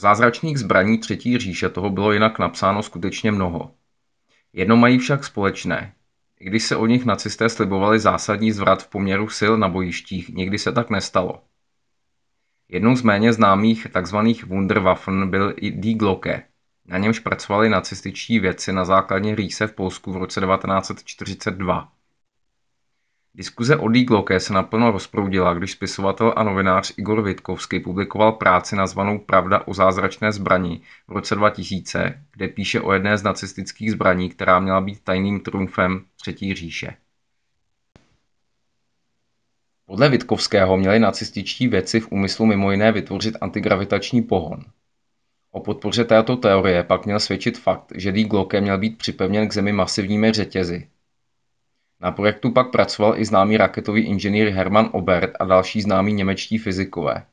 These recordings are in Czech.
Zázračných zbraní Třetí říše toho bylo jinak napsáno skutečně mnoho. Jedno mají však společné. I když se o nich nacisté slibovali zásadní zvrat v poměru sil na bojištích, nikdy se tak nestalo. Jednou z méně známých tzv. Wunderwaffen byl i Die Glocke. Na němž pracovali nacističtí vědci na základně rýse v Polsku v roce 1942. Diskuze o d se naplno rozproudila, když spisovatel a novinář Igor Vitkovský publikoval práci nazvanou Pravda o zázračné zbraní v roce 2000, kde píše o jedné z nacistických zbraní, která měla být tajným trumfem Třetí říše. Podle Vitkovského měli nacističtí věci v úmyslu mimo jiné vytvořit antigravitační pohon. O podpoře této teorie pak měl svědčit fakt, že d měl být připevněn k zemi masivními řetězy, na projektu pak pracoval i známý raketový inženýr Hermann Obert a další známí němečtí fyzikové.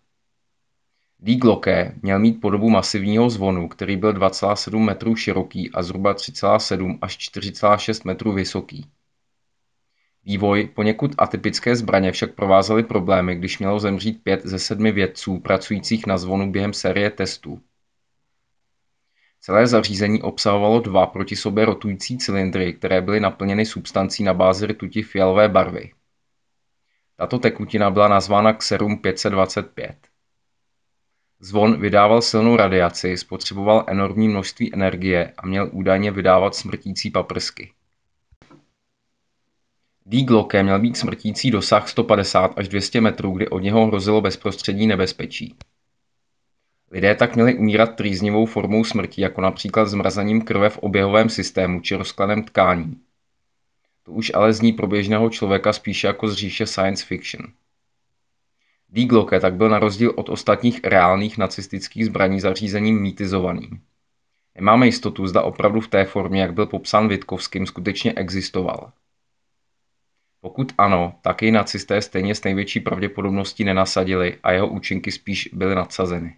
Die Glocke měl mít podobu masivního zvonu, který byl 2,7 metrů široký a zhruba 3,7 až 4,6 metrů vysoký. Vývoj poněkud atypické zbraně však provázely problémy, když mělo zemřít pět ze sedmi vědců pracujících na zvonu během série testů. Celé zařízení obsahovalo dva proti sobě rotující cylindry, které byly naplněny substancí na bázi rtuti fialové barvy. Tato tekutina byla nazvána Xerum 525. Zvon vydával silnou radiaci, spotřeboval enormní množství energie a měl údajně vydávat smrtící paprsky. D-Glocke měl být smrtící dosah 150 až 200 metrů, kdy od něho hrozilo bezprostřední nebezpečí. Lidé tak měli umírat trýznivou formou smrti, jako například zmrazením krve v oběhovém systému či rozkladem tkání. To už ale zní pro běžného člověka spíše jako z říše science fiction. Digloke tak byl na rozdíl od ostatních reálných nacistických zbraní zařízením mýtizovaným. Nemáme jistotu, zda opravdu v té formě, jak byl popsán Vitkovským, skutečně existoval. Pokud ano, tak jej nacisté stejně s největší pravděpodobností nenasadili a jeho účinky spíš byly nadsazeny.